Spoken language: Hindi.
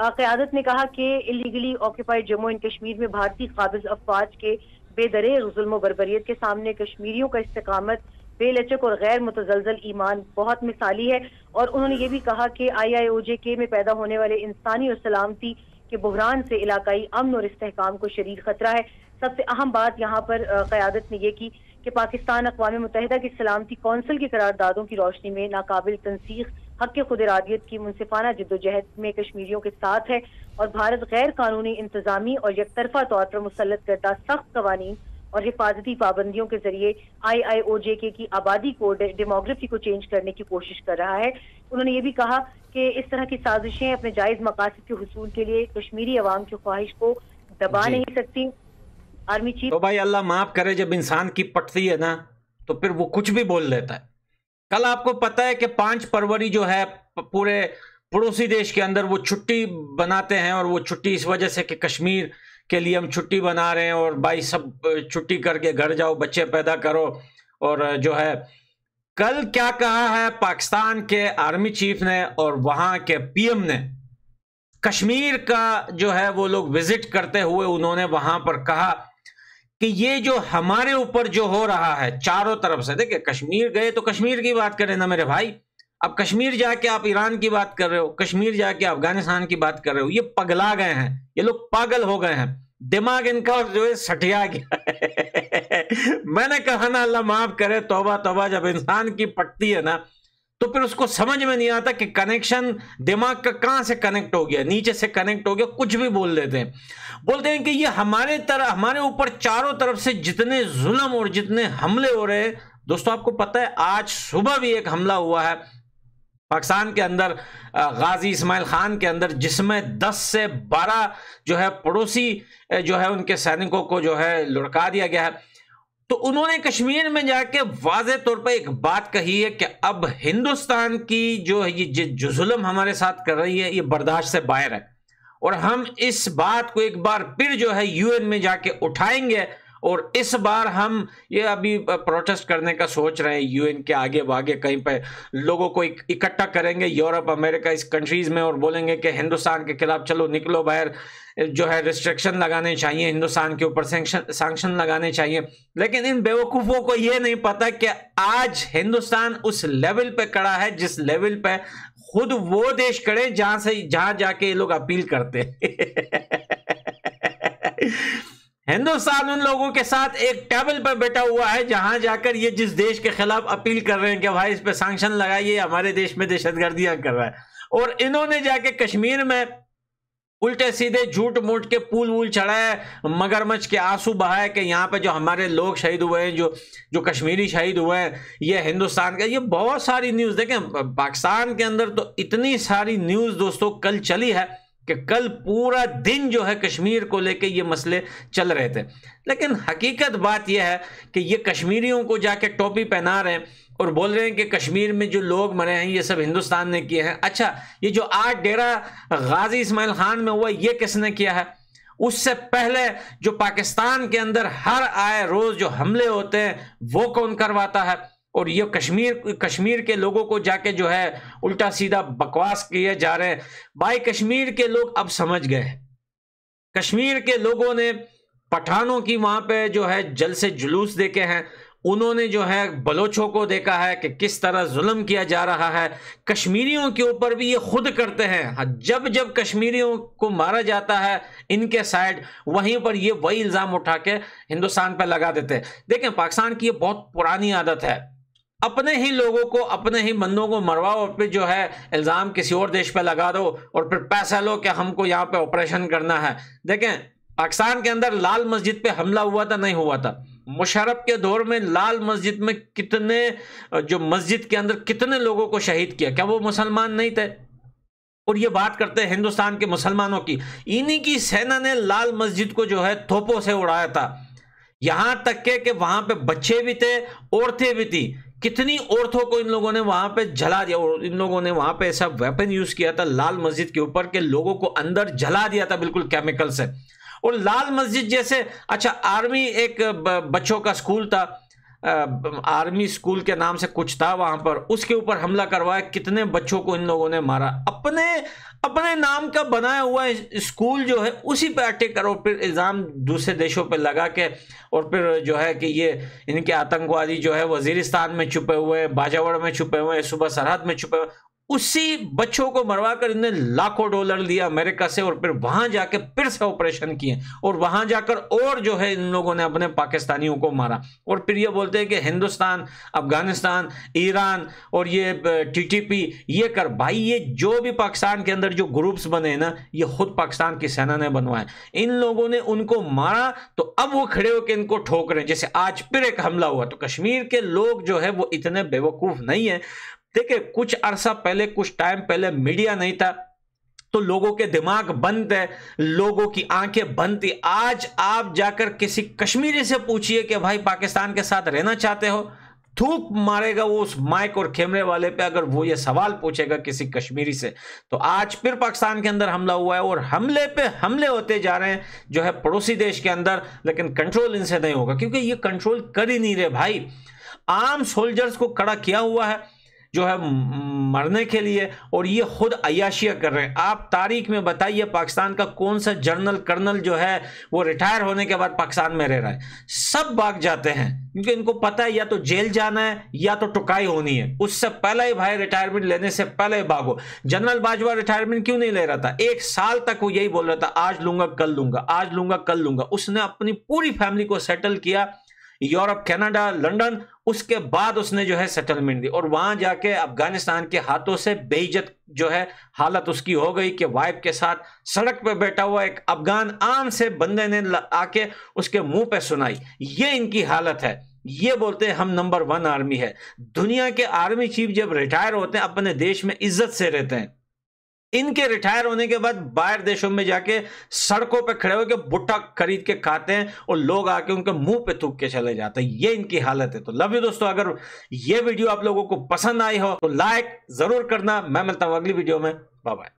क्यादत ने कहा कि illegally occupied Jammu and Kashmir में भारतीय काबिज अफवाज के बेदरे जुल्म बरबरीत के सामने कश्मीरियों का इस्तकामत बेलचक और गैर मुतजलजल ईमान बहुत मिसाली है और उन्होंने ये भी कहा कि आई आई ओ जे के में पैदा होने वाले इंसानी और सलामती के बहरान से इलाकाई अमन और इस्तेकाम को शरीर खतरा है सबसे अहम बात यहाँ पर क्यादत ने यह की कि पाकिस्तान अकवा मुतहदा की सलामती कौंसिल की करारदादों की रोशनी में नाकबिल तनसीख हक खुद इरादियत की मुनसिफाना जद्दोजहद में कश्मीरियों के साथ है और भारत गैर कानूनी इंतजामी और यकतरफा तौर पर मुसलत करदा सख्त कवानीन और हिफाजती पाबंदियों के जरिए आई आई ओ जे के की आबादी को डेमोग्राफी को चेंज करने की कोशिश कर रहा है उन्होंने ये भी कहा कि इस तरह की साजिशें अपने जायज मकासद के हसूल के लिए कश्मीरी आवाम की ख्वाहिश को दबा नहीं सकती आर्मी चीफ तो भाई अल्लाह माफ करे जब इंसान की पटती है ना तो फिर वो कुछ भी बोल लेता है कल आपको पता है कि पांच फरवरी जो है पूरे पड़ोसी देश के अंदर वो छुट्टी बनाते हैं और वो छुट्टी इस वजह से कि कश्मीर के लिए हम छुट्टी बना रहे हैं और भाई सब छुट्टी करके घर जाओ बच्चे पैदा करो और जो है कल क्या कहा है पाकिस्तान के आर्मी चीफ ने और वहां के पीएम ने कश्मीर का जो है वो लोग विजिट करते हुए उन्होंने वहां पर कहा कि ये जो हमारे ऊपर जो हो रहा है चारों तरफ से देखिए कश्मीर गए तो कश्मीर की बात करें ना मेरे भाई अब कश्मीर जाके आप ईरान की बात कर रहे हो कश्मीर जाके अफगानिस्तान की बात कर रहे हो ये पगला गए हैं ये लोग पागल हो गए हैं दिमाग इनका जो है सटिया गया मैंने कहा ना अल्लाह माफ करे तोबा तोबा जब इंसान की पटती है ना तो फिर उसको समझ में नहीं आता कि कनेक्शन दिमाग का कहां से कनेक्ट हो गया नीचे से कनेक्ट हो गया कुछ भी बोल देते हैं बोलते हैं कि ये हमारे तरह हमारे ऊपर चारों तरफ से जितने जुल्म और जितने हमले हो रहे हैं दोस्तों आपको पता है आज सुबह भी एक हमला हुआ है पाकिस्तान के अंदर गाजी इस्माइल खान के अंदर जिसमें 10 से 12 जो है पड़ोसी जो है उनके सैनिकों को जो है लुढ़का दिया गया है तो उन्होंने कश्मीर में जाके वाजे तौर पर एक बात कही है कि अब हिंदुस्तान की जो है ये जो हमारे साथ कर रही है ये बर्दाश्त से बाहर है और हम इस बात को एक बार फिर जो है यूएन में जाके उठाएंगे और इस बार हम ये अभी प्रोटेस्ट करने का सोच रहे हैं यूएन के आगे वागे कहीं पे लोगों को इकट्ठा करेंगे यूरोप अमेरिका इस कंट्रीज में और बोलेंगे कि हिंदुस्तान के खिलाफ चलो निकलो बाहर जो है रिस्ट्रिक्शन लगाने चाहिए हिंदुस्तान के ऊपर सैंक्शन लगाने चाहिए लेकिन इन बेवकूफ़ों को यह नहीं पता कि आज हिंदुस्तान उस लेवल पे खड़ा है जिस लेवल पे खुद वो देश खड़े जहां से जहां जाके ये लोग अपील करते हिंदुस्तान उन लोगों के साथ एक टेबल पर बैठा हुआ है जहां जाकर ये जिस देश के खिलाफ अपील कर रहे हैं कि भाई इस पर सैंक्शन लगाइए हमारे देश में दहशतगर्दियां कर रहा है और इन्होंने जाके कश्मीर में उल्टे सीधे झूठ मूठ के पुल वूल चढ़ाए मगरमच्छ के आंसू बहाए कि यहाँ पे जो हमारे लोग शहीद हुए हैं जो जो कश्मीरी शहीद हुए हैं ये हिंदुस्तान का ये बहुत सारी न्यूज़ देखें पाकिस्तान के अंदर तो इतनी सारी न्यूज़ दोस्तों कल चली है कि कल पूरा दिन जो है कश्मीर को लेके ये मसले चल रहे थे लेकिन हकीकत बात यह है कि ये कश्मीरियों को जाके टोपी पहना रहे हैं और बोल रहे हैं कि कश्मीर में जो लोग मरे हैं ये सब हिंदुस्तान ने किए हैं अच्छा ये जो आज डेरा गाजी इसमाइल खान में हुआ ये किसने किया है उससे पहले जो पाकिस्तान के अंदर हर आए रोज जो हमले होते हैं वो कौन करवाता है और ये कश्मीर कश्मीर के लोगों को जाके जो है उल्टा सीधा बकवास किए जा रहे हैं भाई कश्मीर के लोग अब समझ गए कश्मीर के लोगों ने पठानों की वहां पे जो है जल से जुलूस देखे हैं उन्होंने जो है बलोचों को देखा है कि किस तरह जुल्म किया जा रहा है कश्मीरियों के ऊपर भी ये खुद करते हैं हाँ, जब जब कश्मीरियों को मारा जाता है इनके साइड वहीं पर ये वही इल्ज़ाम उठा के हिंदुस्तान पर लगा देते हैं देखें पाकिस्तान की ये बहुत पुरानी आदत है अपने ही लोगों को अपने ही बंदों को मरवाओ और फिर जो है इल्ज़ाम किसी और देश पर लगा दो और फिर पैसा लो कि हमको यहाँ पे ऑपरेशन करना है देखें पाकिस्तान के अंदर लाल मस्जिद पे हमला हुआ था नहीं हुआ था मुशरफ के दौर में लाल मस्जिद में कितने जो मस्जिद के अंदर कितने लोगों को शहीद किया क्या वो मुसलमान नहीं थे और ये बात करते हैं हिंदुस्तान के मुसलमानों की इन्हीं की सेना ने लाल मस्जिद को जो है थोपों से उड़ाया था यहां तक के, वहां वहाँ पे बच्चे भी थे औरतें भी थी कितनी औरतों को इन लोगों ने वहां पे जला दिया और इन लोगों ने वहां पे ऐसा वेपन यूज किया था लाल मस्जिद के ऊपर के लोगों को अंदर जला दिया था बिल्कुल केमिकल से और लाल मस्जिद जैसे अच्छा आर्मी एक बच्चों का स्कूल था आर्मी स्कूल के नाम से कुछ था वहां पर उसके ऊपर हमला करवाया कितने बच्चों को इन लोगों ने मारा अपने नाम का बनाया हुआ स्कूल जो है उसी पे अटैक करो फिर इल्ज़ाम दूसरे देशों पे लगा के और फिर जो है कि ये इनके आतंकवादी जो है वजीरिस्तान में छुपे हुए हैं बाजावड़ में छुपे हुए हैं सुबह सरहद में छुपे हुए उसी बच्चों को मरवा कर इन्हें लाखों डॉलर लिया अमेरिका से और फिर वहां जाकर फिर से ऑपरेशन किए और वहां जाकर और जो है इन लोगों ने अपने पाकिस्तानियों को मारा और फिर ये बोलते हैं कि हिंदुस्तान अफगानिस्तान ईरान और ये टीटीपी ये कर भाई ये जो भी पाकिस्तान के अंदर जो ग्रुप्स बने ना ये खुद पाकिस्तान की सेना ने बनवाए इन लोगों ने उनको मारा तो अब वो खड़े होकर इनको ठोक रहे जैसे आज फिर एक हमला हुआ तो कश्मीर के लोग जो है वो इतने बेवकूफ़ नहीं है देखिये कुछ अरसा पहले कुछ टाइम पहले मीडिया नहीं था तो लोगों के दिमाग बंद है लोगों की आंखें बंद थी आज आप जाकर किसी कश्मीरी से पूछिए कि भाई पाकिस्तान के साथ रहना चाहते हो थूक मारेगा वो उस माइक और कैमरे वाले पे अगर वो ये सवाल पूछेगा किसी कश्मीरी से तो आज फिर पाकिस्तान के अंदर हमला हुआ है और हमले पे हमले होते जा रहे हैं जो है पड़ोसी देश के अंदर लेकिन कंट्रोल इनसे नहीं होगा क्योंकि ये कंट्रोल कर ही नहीं रहे भाई आम सोल्जर्स को कड़ा किया हुआ है जो है मरने के लिए और ये खुद अयाशिया कर रहे हैं आप तारीख में बताइए पाकिस्तान का कौन सा जर्नल कर्नल जो है वो रिटायर होने के बाद पाकिस्तान में रह रहा है सब भाग जाते हैं क्योंकि इनको पता है या तो जेल जाना है या तो टुकाई होनी है उससे पहले ही भाई रिटायरमेंट लेने से पहले ही भागो जनरल बाजवा रिटायरमेंट क्यों नहीं ले रहा था एक साल तक वो यही बोल रहा था आज लूंगा कल लूंगा आज लूंगा कल लूंगा उसने अपनी पूरी फैमिली को सेटल किया यूरोप कनाडा लंदन उसके बाद उसने जो है सेटलमेंट दी और वहां जाके अफगानिस्तान के हाथों से बेइज्जत जो है हालत उसकी हो गई कि वाइफ के साथ सड़क पे बैठा हुआ एक अफगान आम से बंदे ने आके उसके मुंह पे सुनाई ये इनकी हालत है ये बोलते हैं हम नंबर वन आर्मी है दुनिया के आर्मी चीफ जब रिटायर होते हैं अपने देश में इज्जत से रहते हैं इनके रिटायर होने के बाद बाहर देशों में जाके सड़कों पर खड़े होकर भुट्टा खरीद के खाते हैं और लोग आके उनके मुंह पे थूक के चले जाते हैं ये इनकी हालत है तो लव यू दोस्तों अगर ये वीडियो आप लोगों को पसंद आई हो तो लाइक जरूर करना मैं मिलता हूं अगली वीडियो में बाय